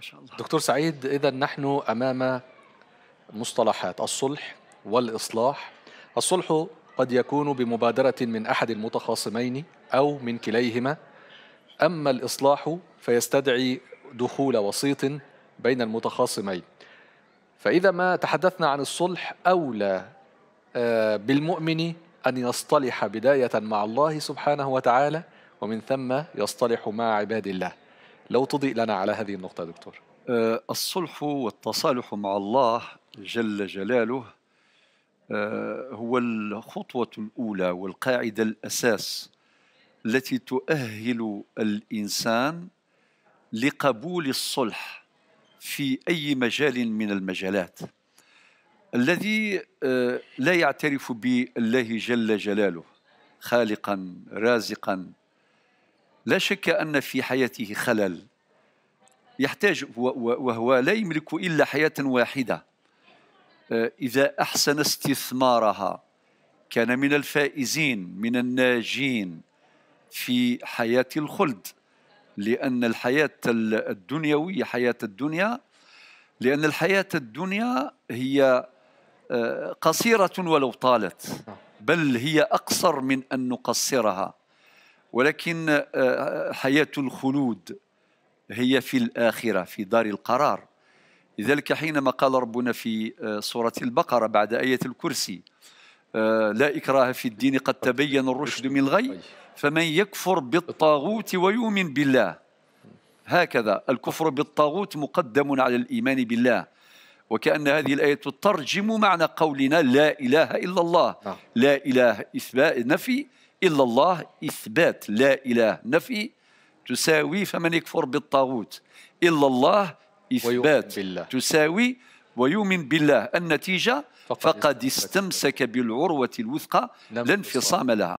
شاء الله دكتور سعيد إذا نحن أمام مصطلحات الصلح والإصلاح الصلح قد يكون بمبادرة من أحد المتخاصمين أو من كليهما أما الإصلاح فيستدعي دخول وسيط بين المتخاصمين فإذا ما تحدثنا عن الصلح أولى آه، بالمؤمن أن يصطلح بداية مع الله سبحانه وتعالى ومن ثم يصطلح مع عباد الله لو تضيء لنا على هذه النقطة دكتور أه، الصلح والتصالح مع الله جل جلاله أه، هو الخطوة الأولى والقاعدة الأساس التي تؤهل الإنسان لقبول الصلح في أي مجال من المجالات الذي أه، لا يعترف بالله جل جلاله خالقا رازقا لا شك أن في حياته خلل يحتاج وهو لا يملك إلا حياة واحدة آه، إذا أحسن استثمارها كان من الفائزين من الناجين في حياة الخلد لأن الحياة الدنيوية حياة الدنيا لأن الحياة الدنيا هي آه، قصيرة ولو طالت نعم. بل هي أقصر من أن نقصرها ولكن آه، حياة الخلود هي في الآخرة في دار القرار لذلك حينما قال ربنا في آه، سورة البقرة بعد آية الكرسي آه، لا إكراه في الدين قد تبين الرشد من الغي فمن يكفر بالطاغوت ويؤمن بالله هكذا الكفر بالطاغوت مقدم على الإيمان بالله وكأن هذه الآية تترجم معنى قولنا لا إله إلا الله نعم. لا إله إثبات نفي إلا الله إثبات لا إله نفي تساوي فمن يكفر بالطاغوت إلا الله إثبات بالله. تساوي ويؤمن بالله النتيجة فقد استمسك بالعروة الوثقى لا انفصام لها